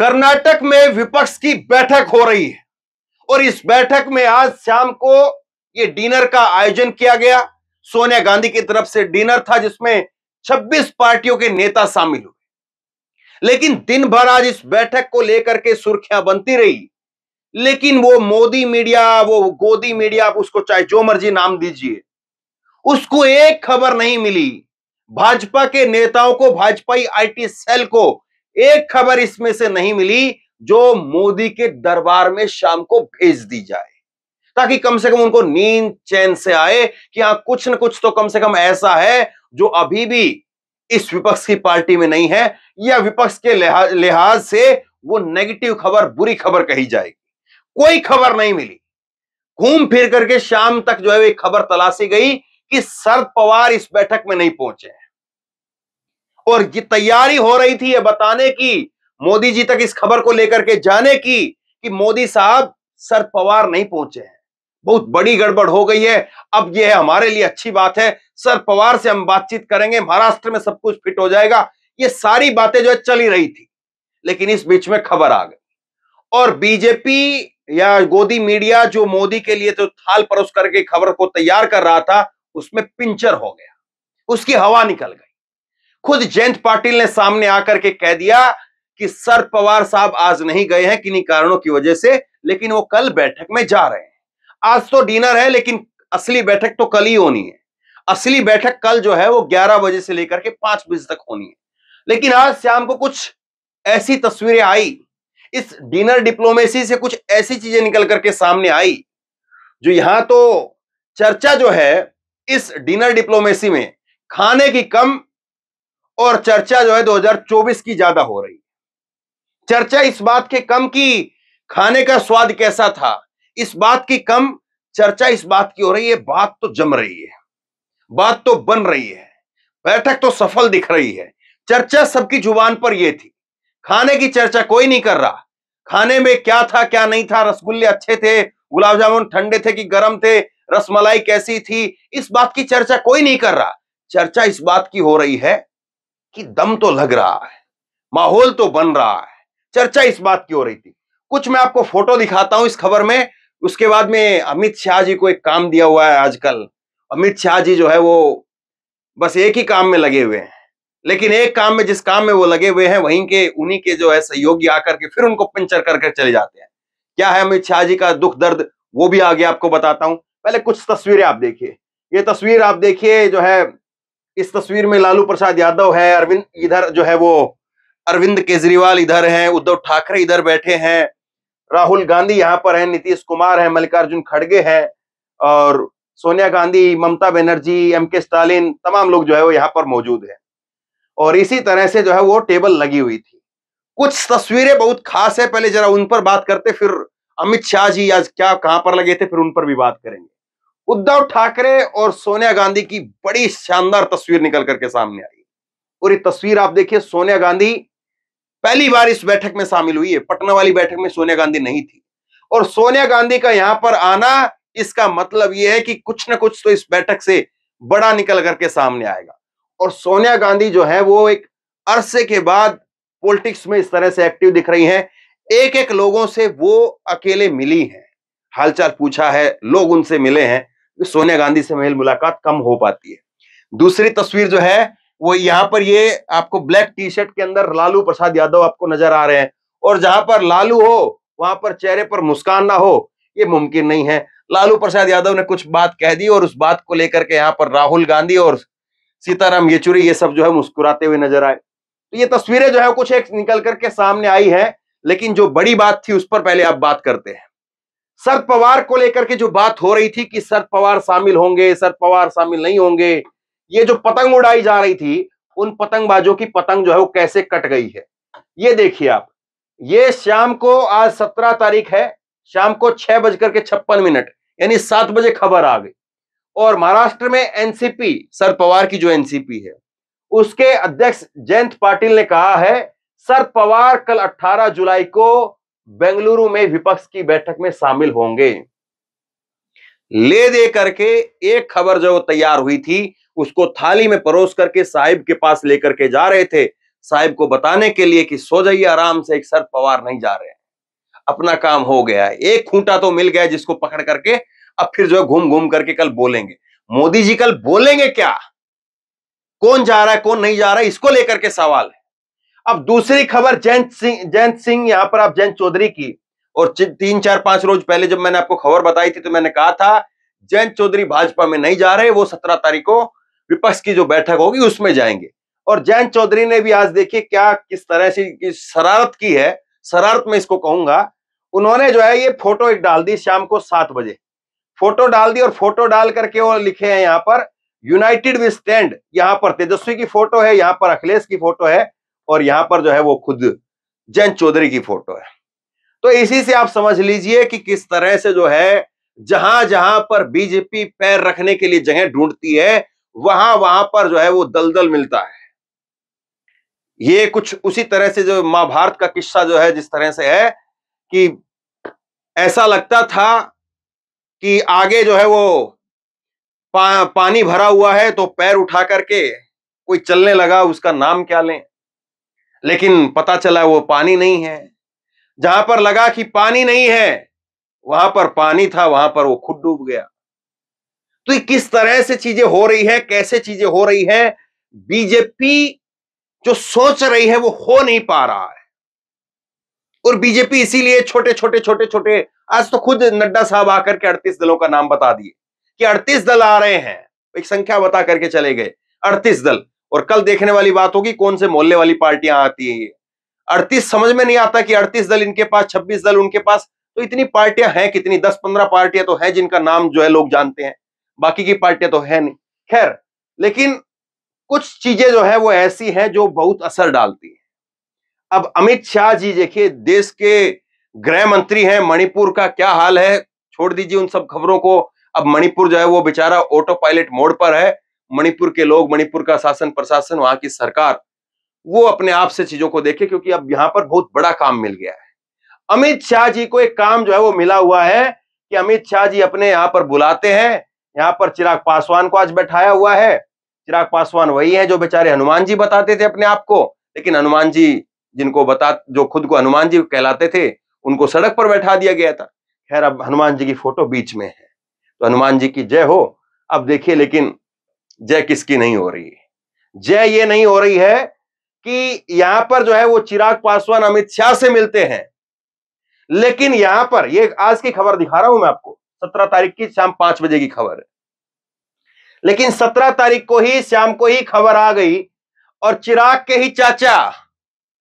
कर्नाटक में विपक्ष की बैठक हो रही है और इस बैठक में आज शाम को ये डिनर का आयोजन किया गया सोनिया गांधी की तरफ से डिनर था जिसमें 26 पार्टियों के नेता शामिल हुए लेकिन दिन भर आज इस बैठक को लेकर के सुर्खियां बनती रही लेकिन वो मोदी मीडिया वो गोदी मीडिया आप उसको चाहे जो मर्जी नाम दीजिए उसको एक खबर नहीं मिली भाजपा के नेताओं को भाजपाई आईटी सेल को एक खबर इसमें से नहीं मिली जो मोदी के दरबार में शाम को भेज दी जाए ताकि कम से कम उनको नींद चैन से आए कि हाँ कुछ ना कुछ तो कम से कम ऐसा है जो अभी भी इस विपक्ष की पार्टी में नहीं है या विपक्ष के लिहाज से वो नेगेटिव खबर बुरी खबर कही जाएगी कोई खबर नहीं मिली घूम फिर करके शाम तक जो है वो खबर तलाशी गई कि शरद पवार इस बैठक में नहीं पहुंचे और ये तैयारी हो रही थी ये बताने की मोदी जी तक इस खबर को लेकर के जाने की कि मोदी साहब सर पवार नहीं पहुंचे हैं बहुत बड़ी गड़बड़ हो गई है अब यह है हमारे लिए अच्छी बात है सर पवार से हम बातचीत करेंगे महाराष्ट्र में सब कुछ फिट हो जाएगा ये सारी बातें जो है चली रही थी लेकिन इस बीच में खबर आ गई और बीजेपी या गोदी मीडिया जो मोदी के लिए तो थाल परोस करके खबर को तैयार कर रहा था उसमें पिंचर हो गया उसकी हवा निकल गई खुद जयंत पाटिल ने सामने आकर के कह दिया कि सर पवार साहब आज नहीं गए हैं किन्हीं कारणों की वजह से लेकिन वो कल बैठक में जा रहे हैं आज तो डिनर है लेकिन असली बैठक तो कल ही होनी है असली बैठक कल जो है वो 11 बजे से लेकर के 5 बजे तक होनी है लेकिन आज शाम को कुछ ऐसी तस्वीरें आई इस डिनर डिप्लोमेसी से कुछ ऐसी चीजें निकल करके सामने आई जो यहां तो चर्चा जो है इस डिनर डिप्लोमेसी में खाने की कम और चर्चा जो है 2024 की ज्यादा हो रही चर्चा इस बात के कम की खाने का स्वाद कैसा था इस बात की कम चर्चा इस बात की हो रही है बात तो जम रही है बात तो बन रही है बैठक तो सफल दिख रही है चर्चा सबकी जुबान पर यह थी खाने की चर्चा कोई नहीं कर रहा खाने में क्या था क्या नहीं था रसगुल्ले अच्छे थे गुलाब जामुन ठंडे थे कि गर्म थे रसमलाई कैसी थी इस बात की चर्चा कोई नहीं कर रहा चर्चा इस बात की हो रही है कि दम तो लग रहा है माहौल तो बन रहा है चर्चा इस बात की हो रही थी कुछ मैं आपको फोटो दिखाता हूं इस खबर में उसके बाद में अमित शाह जी को एक काम दिया हुआ है आजकल अमित शाह जी जो है वो बस एक ही काम में लगे हुए हैं लेकिन एक काम में जिस काम में वो लगे हुए हैं वहीं के उन्हीं के जो है सहयोगी आकर के फिर उनको पंचर करके कर चले जाते हैं क्या है अमित शाह जी का दुख दर्द वो भी आगे आपको बताता हूं पहले कुछ तस्वीरें आप देखिए ये तस्वीर आप देखिए जो है इस तस्वीर में लालू प्रसाद यादव है अरविंद इधर जो है वो अरविंद केजरीवाल इधर हैं उद्धव ठाकरे इधर बैठे हैं राहुल गांधी यहाँ पर हैं नीतीश कुमार हैं मल्लिकार्जुन खड़गे हैं और सोनिया गांधी ममता बनर्जी एम के स्टालिन तमाम लोग जो है वो यहाँ पर मौजूद हैं और इसी तरह से जो है वो टेबल लगी हुई थी कुछ तस्वीरें बहुत खास है पहले जरा उन पर बात करते फिर अमित शाह जी आज क्या कहां पर लगे थे फिर उन पर भी बात करेंगे उद्धव ठाकरे और सोनिया गांधी की बड़ी शानदार तस्वीर निकल करके सामने आई और ये तस्वीर आप देखिए सोनिया गांधी पहली बार इस बैठक में शामिल हुई है पटना वाली बैठक में सोनिया गांधी नहीं थी और सोनिया गांधी का यहां पर आना इसका मतलब यह है कि कुछ ना कुछ तो इस बैठक से बड़ा निकल करके सामने आएगा और सोनिया गांधी जो है वो एक अरसे के बाद पॉलिटिक्स में इस तरह से एक्टिव दिख रही हैं एक एक लोगों से वो अकेले मिली हैं हालचाल पूछा है लोग उनसे मिले हैं सोनिया गांधी से मेल मुलाकात कम हो पाती है दूसरी तस्वीर जो है वो यहाँ पर ये आपको ब्लैक टी शर्ट के अंदर लालू प्रसाद यादव आपको नजर आ रहे हैं और जहां पर लालू हो वहां पर चेहरे पर मुस्कान ना हो ये मुमकिन नहीं है लालू प्रसाद यादव ने कुछ बात कह दी और उस बात को लेकर के यहाँ पर राहुल गांधी और सीताराम येचुरी ये सब जो है मुस्कुराते हुए नजर आए तो ये तस्वीरें जो है कुछ एक निकल करके सामने आई है लेकिन जो बड़ी बात थी उस पर पहले आप बात करते हैं शरद पवार को लेकर के जो बात हो रही थी कि शरद पवार शामिल होंगे शरद पवार शामिल नहीं होंगे ये जो पतंग उड़ाई जा रही थी उन पतंगबाजों की पतंग जो है वो कैसे कट गई है ये देखिए आप ये शाम को आज सत्रह तारीख है शाम को छह बजकर के छप्पन मिनट यानी सात बजे खबर आ गई और महाराष्ट्र में एनसीपी शरद पवार की जो एनसीपी है उसके अध्यक्ष जयंत पाटिल ने कहा है शरद पवार कल 18 जुलाई को बेंगलुरु में विपक्ष की बैठक में शामिल होंगे ले दे करके एक खबर जो तैयार हुई थी उसको थाली में परोस करके साहिब के पास लेकर के जा रहे थे साहिब को बताने के लिए कि सो जाइए आराम से एक सर पवार नहीं जा रहे अपना काम हो गया एक खूंटा तो मिल गया जिसको पकड़ करके अब फिर जो है घूम घूम करके कल बोलेंगे मोदी जी कल बोलेंगे क्या कौन जा रहा है कौन नहीं जा रहा है इसको लेकर के सवाल है अब दूसरी खबर जयंत सिंह जयंत सिंह यहां पर आप जयंत चौधरी की और तीन चार पांच रोज पहले जब मैंने आपको खबर बताई थी तो मैंने कहा था जयंत चौधरी भाजपा में नहीं जा रहे वो सत्रह तारीख को विपक्ष की जो बैठक होगी उसमें जाएंगे और जयंत चौधरी ने भी आज देखिए क्या किस तरह से शरारत की है शरारत में इसको कहूंगा उन्होंने जो है ये फोटो एक डाल दी शाम को सात बजे फोटो डाल दी और फोटो डाल करके वो लिखे हैं यहां पर यूनाइटेड वी स्टैंड यहां पर तेजस्वी की फोटो है यहां पर अखिलेश की फोटो है और यहां पर जो है वो खुद जयंत चौधरी की फोटो है तो इसी से आप समझ लीजिए कि किस तरह से जो है जहां जहां पर बीजेपी पैर रखने के लिए जगह ढूंढती है वहां वहां पर जो है वो दलदल मिलता है ये कुछ उसी तरह से जो महाभारत का किस्सा जो है जिस तरह से है कि ऐसा लगता था कि आगे जो है वो पा, पानी भरा हुआ है तो पैर उठा करके कोई चलने लगा उसका नाम क्या लें लेकिन पता चला वो पानी नहीं है जहां पर लगा कि पानी नहीं है वहां पर पानी था वहां पर वो खुद डूब गया तो ये किस तरह से चीजें हो रही है कैसे चीजें हो रही है बीजेपी जो सोच रही है वो हो नहीं पा रहा है और बीजेपी इसीलिए छोटे छोटे छोटे छोटे आज तो खुद नड्डा साहब आकर के अड़तीस दलों का नाम बता दिए कि अड़तीस दल आ रहे हैं एक संख्या बता करके चले गए अड़तीस दल और कल देखने वाली बात होगी कौन से मोहल्ले वाली पार्टियां आती है ये अड़तीस समझ में नहीं आता कि अड़तीस दल इनके पास छब्बीस दल उनके पास तो इतनी पार्टियां हैं कितनी दस पंद्रह पार्टियां तो हैं जिनका नाम जो है लोग जानते हैं बाकी की पार्टियां तो है नहीं खैर लेकिन कुछ चीजें जो है वो ऐसी हैं जो बहुत असर डालती है अब अमित शाह जी देखिए देश के गृह मंत्री हैं मणिपुर का क्या हाल है छोड़ दीजिए उन सब खबरों को अब मणिपुर जो है वो बेचारा ऑटो पायलट मोड पर है मणिपुर के लोग मणिपुर का शासन प्रशासन वहां की सरकार वो अपने आप से चीजों को देखे क्योंकि अब यहाँ पर बहुत बड़ा काम मिल गया है अमित शाह जी को एक काम जो है वो मिला हुआ है कि अमित शाह जी अपने यहाँ पर बुलाते हैं यहाँ पर चिराग पासवान को आज बैठाया हुआ है चिराग पासवान वही है जो बेचारे हनुमान जी बताते थे अपने आप को लेकिन हनुमान जी जिनको बता जो खुद को हनुमान जी कहलाते थे उनको सड़क पर बैठा दिया गया था खैर अब हनुमान जी की फोटो बीच में है तो हनुमान जी की जय हो अब देखिए लेकिन जय किसकी नहीं हो रही जय ये नहीं हो रही है कि यहां पर जो है वो चिराग पासवान अमित शाह से मिलते हैं लेकिन यहां पर ये आज की खबर दिखा रहा हूं मैं आपको सत्रह तारीख की शाम पांच बजे की खबर लेकिन सत्रह तारीख को ही शाम को ही खबर आ गई और चिराग के ही चाचा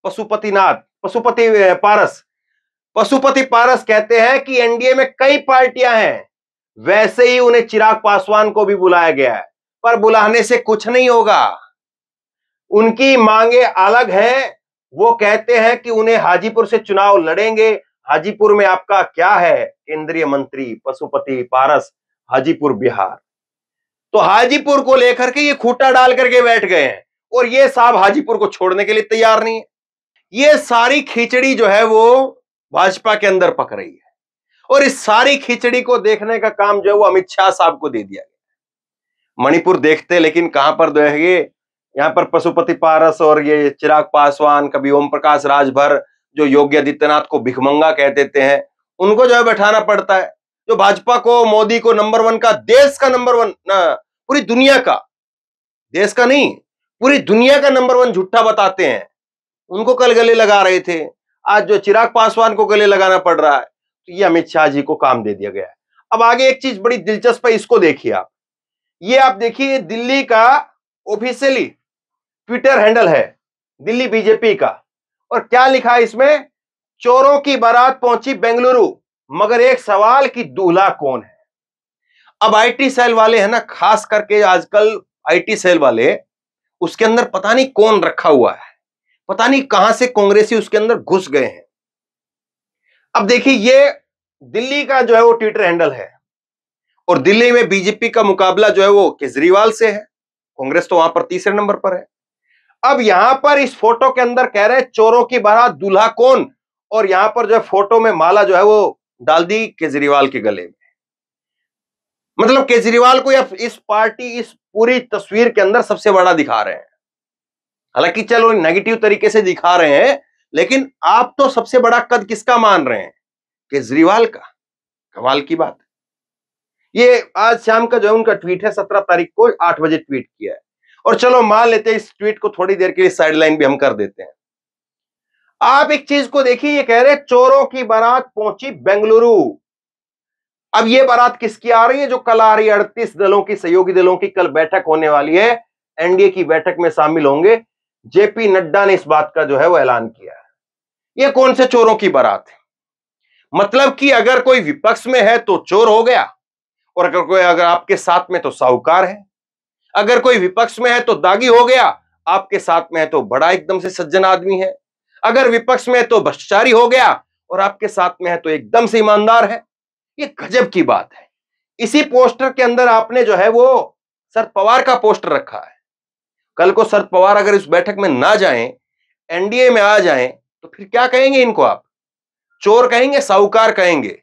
पशुपतिनाथ पशुपति पारस पशुपति पारस कहते हैं कि एनडीए में कई पार्टियां हैं वैसे ही उन्हें चिराग पासवान को भी बुलाया गया है पर बुलाने से कुछ नहीं होगा उनकी मांगे अलग हैं वो कहते हैं कि उन्हें हाजीपुर से चुनाव लड़ेंगे हाजीपुर में आपका क्या है केंद्रीय मंत्री पशुपति पारस हाजीपुर बिहार तो हाजीपुर को लेकर के ये खूटा डाल करके बैठ गए हैं और ये साहब हाजीपुर को छोड़ने के लिए तैयार नहीं है ये सारी खिचड़ी जो है वो भाजपा के अंदर पक रही है और इस सारी खिचड़ी को देखने का काम जो है वो अमित शाह साहब को दे दिया गया मणिपुर देखते लेकिन कहाँ पर जो है यहाँ पर पशुपति पारस और ये चिराग पासवान कभी ओम प्रकाश राजभर जो योगी आदित्यनाथ को भिखमंगा कह देते हैं उनको जो है बैठाना पड़ता है जो भाजपा को मोदी को नंबर वन का देश का नंबर वन न पूरी दुनिया का देश का नहीं पूरी दुनिया का नंबर वन झूठा बताते हैं उनको कल गले लगा रहे थे आज जो चिराग पासवान को गले लगाना पड़ रहा है तो ये अमित शाह जी को काम दे दिया गया है अब आगे एक चीज बड़ी दिलचस्प है इसको देखिए आप ये आप देखिए दिल्ली का ऑफिशियली ट्विटर हैंडल है दिल्ली बीजेपी का और क्या लिखा है इसमें चोरों की बारात पहुंची बेंगलुरु मगर एक सवाल कि दूल्हा कौन है अब आईटी सेल वाले हैं ना खास करके आजकल आईटी सेल वाले उसके अंदर पता नहीं कौन रखा हुआ है पता नहीं कहां से कांग्रेसी उसके अंदर घुस गए हैं अब देखिए ये दिल्ली का जो है वो ट्विटर हैंडल है और दिल्ली में बीजेपी का मुकाबला जो है वो केजरीवाल से है कांग्रेस तो वहां पर तीसरे नंबर पर है अब यहां पर इस फोटो के अंदर कह रहे हैं चोरों की बारात दूल्हा कौन और यहां पर जो है फोटो में माला जो है वो डाल दी केजरीवाल के गले में मतलब केजरीवाल को इस पार्टी इस पूरी तस्वीर के अंदर सबसे बड़ा दिखा रहे हैं हालांकि चलो नेगेटिव तरीके से दिखा रहे हैं लेकिन आप तो सबसे बड़ा कद किसका मान रहे हैं केजरीवाल का कमाल की बात ये आज शाम का जो है उनका ट्वीट है सत्रह तारीख को आठ बजे ट्वीट किया है और चलो मान लेते हैं इस ट्वीट को थोड़ी देर के लिए साइडलाइन भी हम कर देते हैं आप एक चीज को देखिए ये कह रहे चोरों की बारात पहुंची बेंगलुरु अब ये बारात किसकी आ रही है जो कल आ रही है अड़तीस दलों की सहयोगी दलों की कल बैठक होने वाली है एनडीए की बैठक में शामिल होंगे जेपी नड्डा ने इस बात का जो है वो ऐलान किया है ये कौन से चोरों की बारात है मतलब कि अगर कोई विपक्ष में है तो चोर हो गया और अगर कोई अगर आपके साथ में तो साहूकार है अगर कोई विपक्ष में है तो दागी हो गया आपके साथ में है तो बड़ा एकदम से सज्जन आदमी है अगर विपक्ष में है तो भ्रष्टाचारी हो गया और आपके साथ में है तो एकदम से ईमानदार है ये गजब की बात है इसी पोस्टर के अंदर आपने जो है वो शरद पवार का पोस्टर रखा है कल को शरद पवार अगर इस बैठक में ना जाए एनडीए में आ जाए तो फिर क्या कहेंगे इनको आप चोर कहेंगे साहूकार कहेंगे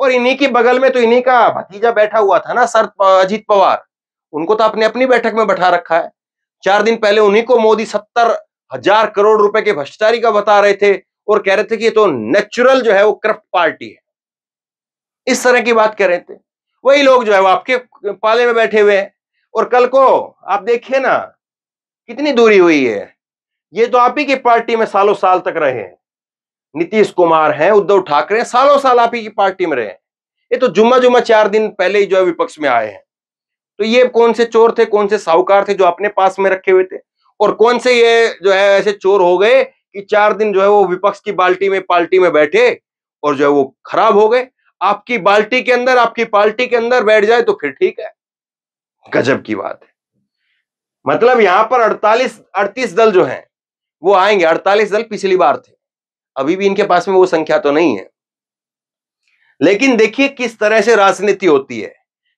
और इन्हीं के बगल में तो इन्हीं का भतीजा बैठा हुआ था ना सर अजीत पवार उनको तो अपने अपनी बैठक में बैठा रखा है चार दिन पहले उन्हीं को मोदी सत्तर हजार करोड़ रुपए के भ्रष्टाचारी का बता रहे थे और कह रहे थे कि ये तो नेचुरल जो है वो करप्ट पार्टी है इस तरह की बात कर रहे थे वही लोग जो है वो आपके पाले में बैठे हुए हैं और कल को आप देखिए ना कितनी दूरी हुई है ये तो आप ही की पार्टी में सालों साल तक रहे हैं नीतीश कुमार हैं उद्धव ठाकरे सालों साल आप ही की पार्टी में रहे हैं ये तो जुम्मा जुम्मा चार दिन पहले ही जो है विपक्ष में आए हैं तो ये कौन से चोर थे कौन से साहूकार थे जो अपने पास में रखे हुए थे और कौन से ये जो है ऐसे चोर हो गए कि चार दिन जो है वो विपक्ष की बाल्टी में पार्टी में बैठे और जो है वो खराब हो गए आपकी बाल्टी के अंदर आपकी पार्टी के अंदर बैठ जाए तो फिर ठीक है गजब की बात है मतलब यहां पर 48 38 दल जो हैं वो आएंगे 48 दल पिछली बार थे अभी भी इनके पास में वो संख्या तो नहीं है लेकिन देखिए किस तरह से राजनीति होती है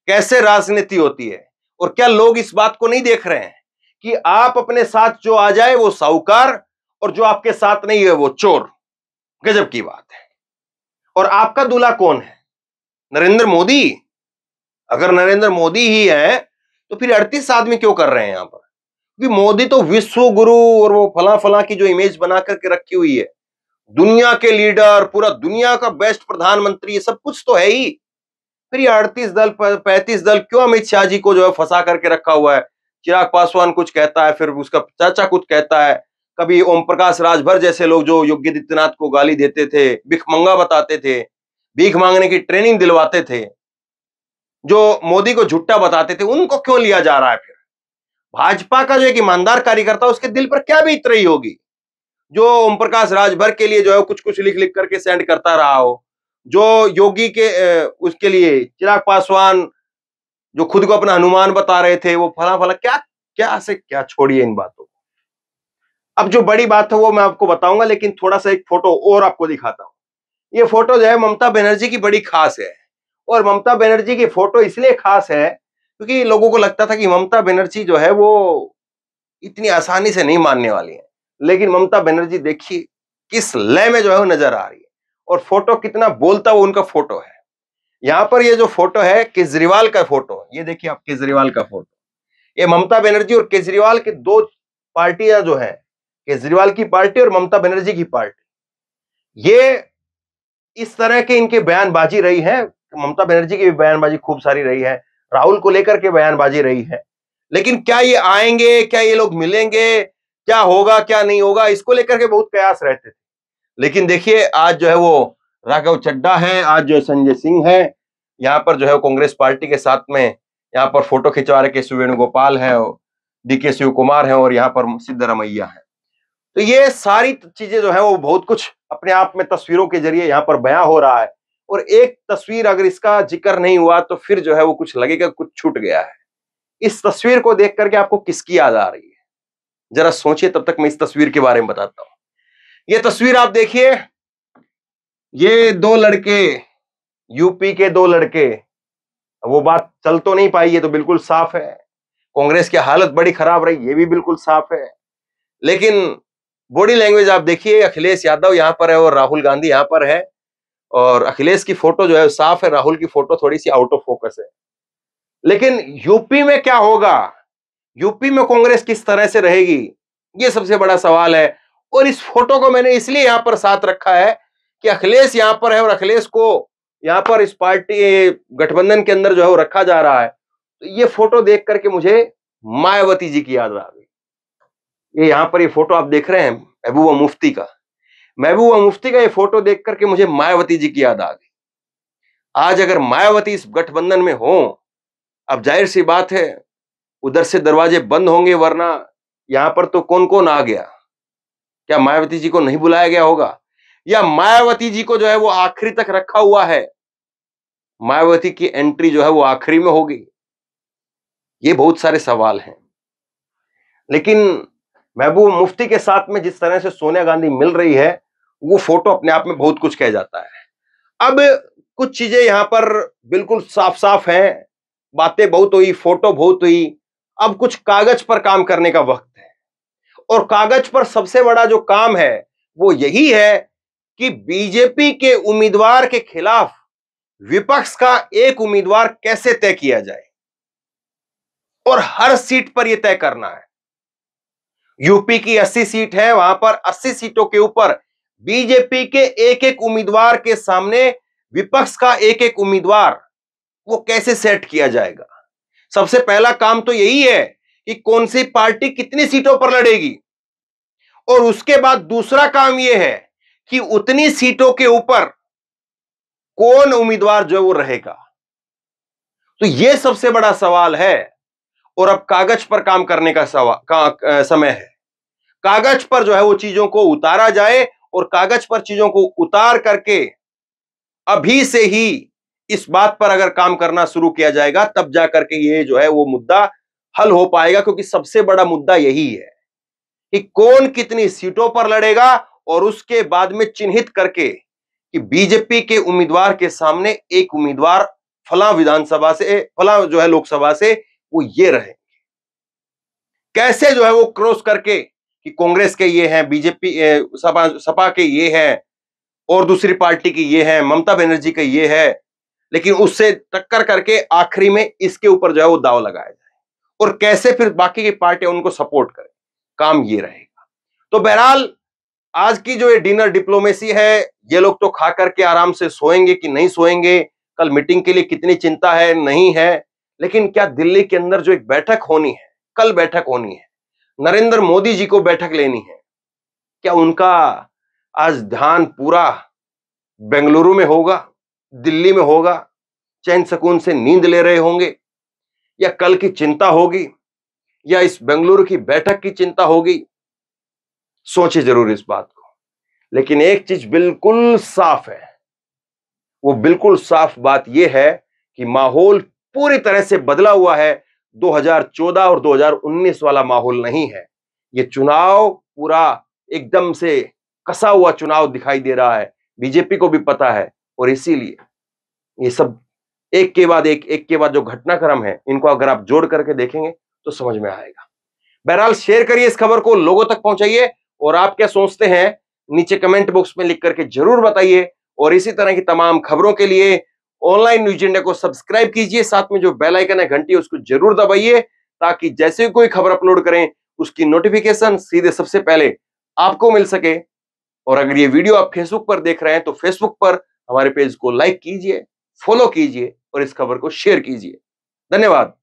कैसे राजनीति होती है और क्या लोग इस बात को नहीं देख रहे हैं कि आप अपने साथ जो आ जाए वो साहूकार और जो आपके साथ नहीं है वो चोर गजब की बात है और आपका दूल्हा कौन है नरेंद्र मोदी अगर नरेंद्र मोदी ही है तो फिर अड़तीस आदमी क्यों कर रहे हैं यहां पर क्योंकि मोदी तो विश्व गुरु और वो फला फला की जो इमेज बना करके रखी हुई है दुनिया के लीडर पूरा दुनिया का बेस्ट प्रधानमंत्री सब कुछ तो है ही फिर ये अड़तीस दल पैंतीस दल क्यों अमित शाह जी को जो है फंसा करके रखा हुआ है चिराग पासवान कुछ कहता है फिर उसका चाचा कुछ कहता है कभी ओम प्रकाश राजभर जैसे लोग जो योगी आदित्यनाथ को गाली देते थे मंगा बताते थे भीख मांगने की ट्रेनिंग दिलवाते थे जो मोदी को झुट्टा बताते थे उनको क्यों लिया जा रहा है फिर भाजपा का जो एक ईमानदार कार्यकर्ता उसके दिल पर क्या बीत रही होगी जो ओम प्रकाश राजभर के लिए जो है कुछ कुछ लिख लिख करके सेंड करता रहा हो जो योगी के उसके लिए चिराग पासवान जो खुद को अपना हनुमान बता रहे थे वो फला फला क्या क्या से क्या छोड़िए इन बातों को अब जो बड़ी बात है वो मैं आपको बताऊंगा लेकिन थोड़ा सा एक फोटो और आपको दिखाता हूँ ये फोटो जो है ममता बनर्जी की बड़ी खास है और ममता बनर्जी की फोटो इसलिए खास है क्योंकि लोगों को लगता था कि ममता बनर्जी जो है वो इतनी आसानी से नहीं मानने वाली है लेकिन ममता बनर्जी देखिए किस लय में जो है वो नजर आ रही है और फोटो कितना बोलता वो उनका फोटो है यहाँ पर ये जो फोटो है केजरीवाल का फोटो ये देखिए आप केजरीवाल का फोटो ये ममता बनर्जी और केजरीवाल की के दो पार्टियां जो है केजरीवाल की पार्टी और ममता बनर्जी की पार्टी ये इस तरह के इनके बयानबाजी रही है ममता बनर्जी की भी बयानबाजी खूब सारी रही है राहुल को लेकर के बयानबाजी रही है लेकिन क्या ये आएंगे क्या ये लोग मिलेंगे क्या होगा क्या नहीं होगा इसको लेकर के बहुत प्रयास रहते थे लेकिन देखिए आज जो है वो राघव चड्डा है आज जो संजय सिंह है यहाँ पर जो है कांग्रेस पार्टी के साथ में यहाँ पर फोटो खिंचवा रहे के सी वेणुगोपाल है डी के शिव कुमार है और यहाँ पर सिद्धरमैया है तो ये सारी चीजें जो है वो बहुत कुछ अपने आप में तस्वीरों के जरिए यहाँ पर बया हो रहा है और एक तस्वीर अगर इसका जिक्र नहीं हुआ तो फिर जो है वो कुछ लगेगा कुछ छूट गया है इस तस्वीर को देख करके आपको किसकी याद आ रही है जरा सोचिए तब तक मैं इस तस्वीर के बारे में बताता हूं ये तस्वीर आप देखिए ये दो लड़के यूपी के दो लड़के वो बात चल तो नहीं पाई ये तो बिल्कुल साफ है कांग्रेस की हालत बड़ी खराब रही ये भी बिल्कुल साफ है लेकिन बॉडी लैंग्वेज आप देखिए अखिलेश यादव यहाँ पर है और राहुल गांधी यहाँ पर है और अखिलेश की फोटो जो है साफ है राहुल की फोटो थोड़ी सी आउट ऑफ फोकस है लेकिन यूपी में क्या होगा यूपी में कांग्रेस किस तरह से रहेगी ये सबसे बड़ा सवाल है और इस फोटो को मैंने इसलिए यहां पर साथ रखा है कि अखिलेश यहां पर है और अखिलेश को यहां पर इस पार्टी गठबंधन के अंदर जो है वो रखा जा रहा है तो ये फोटो देख करके मुझे मायावती जी की याद आ गई ये यहां पर ये फोटो आप देख रहे हैं महबूबा मुफ्ती का महबूबा मुफ्ती का ये फोटो देख करके मुझे मायावती जी की याद आ गई आज अगर मायावती इस गठबंधन में हो अब जाहिर सी बात है उधर से दरवाजे बंद होंगे वरना यहां पर तो कौन कौन आ गया क्या मायावती जी को नहीं बुलाया गया होगा या मायावती जी को जो है वो आखिरी तक रखा हुआ है मायावती की एंट्री जो है वो आखिरी में होगी ये बहुत सारे सवाल हैं लेकिन महबूब मुफ्ती के साथ में जिस तरह से सोनिया गांधी मिल रही है वो फोटो अपने आप में बहुत कुछ कह जाता है अब कुछ चीजें यहां पर बिल्कुल साफ साफ हैं बातें बहुत हुई फोटो बहुत हुई अब कुछ कागज पर काम करने का वक्त है और कागज पर सबसे बड़ा जो काम है वो यही है कि बीजेपी के उम्मीदवार के खिलाफ विपक्ष का एक उम्मीदवार कैसे तय किया जाए और हर सीट पर यह तय करना है यूपी की 80 सीट है वहां पर 80 सीटों के ऊपर बीजेपी के एक एक उम्मीदवार के सामने विपक्ष का एक एक उम्मीदवार वो कैसे सेट किया जाएगा सबसे पहला काम तो यही है कि कौन सी पार्टी कितनी सीटों पर लड़ेगी और उसके बाद दूसरा काम यह है कि उतनी सीटों के ऊपर कौन उम्मीदवार जो है वो रहेगा तो ये सबसे बड़ा सवाल है और अब कागज पर काम करने का, का आ, समय है कागज पर जो है वो चीजों को उतारा जाए और कागज पर चीजों को उतार करके अभी से ही इस बात पर अगर काम करना शुरू किया जाएगा तब जा करके ये जो है वो मुद्दा हल हो पाएगा क्योंकि सबसे बड़ा मुद्दा यही है कि कौन कितनी सीटों पर लड़ेगा और उसके बाद में चिन्हित करके कि बीजेपी के उम्मीदवार के सामने एक उम्मीदवार फला विधानसभा से फला जो है लोकसभा से वो ये रहे कैसे जो है वो क्रॉस करके कि कांग्रेस के ये हैं बीजेपी सपा सपा के ये हैं और दूसरी पार्टी के ये हैं ममता बनर्जी के ये है लेकिन उससे टक्कर करके आखिरी में इसके ऊपर जो है वो दाव लगाया जाए और कैसे फिर बाकी की पार्टियां उनको सपोर्ट करें काम ये रहेगा तो बहरहाल आज की जो ये डिनर डिप्लोमेसी है ये लोग तो खा करके आराम से सोएंगे कि नहीं सोएंगे कल मीटिंग के लिए कितनी चिंता है नहीं है लेकिन क्या दिल्ली के अंदर जो एक बैठक होनी है कल बैठक होनी है नरेंद्र मोदी जी को बैठक लेनी है क्या उनका आज ध्यान पूरा बेंगलुरु में होगा दिल्ली में होगा चैन सुकून से नींद ले रहे होंगे या कल की चिंता होगी या इस बेंगलुरु की बैठक की चिंता होगी सोचे जरूर इस बात को लेकिन एक चीज बिल्कुल साफ है वो बिल्कुल साफ बात यह है कि माहौल पूरी तरह से बदला हुआ है 2014 और 2019 वाला माहौल नहीं है ये चुनाव पूरा एकदम से कसा हुआ चुनाव दिखाई दे रहा है बीजेपी को भी पता है और इसीलिए ये सब एक के बाद एक एक के बाद जो घटनाक्रम है इनको अगर आप जोड़ करके देखेंगे तो समझ में आएगा बहरहाल शेयर करिए इस खबर को लोगों तक पहुंचाइए और आप क्या सोचते हैं नीचे कमेंट बॉक्स में लिख करके जरूर बताइए और इसी तरह की तमाम खबरों के लिए ऑनलाइन न्यूज इंडिया को सब्सक्राइब कीजिए साथ में जो बेल आइकन है घंटी उसको जरूर दबाइए ताकि जैसे कोई खबर अपलोड करें उसकी नोटिफिकेशन सीधे सबसे पहले आपको मिल सके और अगर ये वीडियो आप फेसबुक पर देख रहे हैं तो फेसबुक पर हमारे पेज को लाइक कीजिए फॉलो कीजिए और इस खबर को शेयर कीजिए धन्यवाद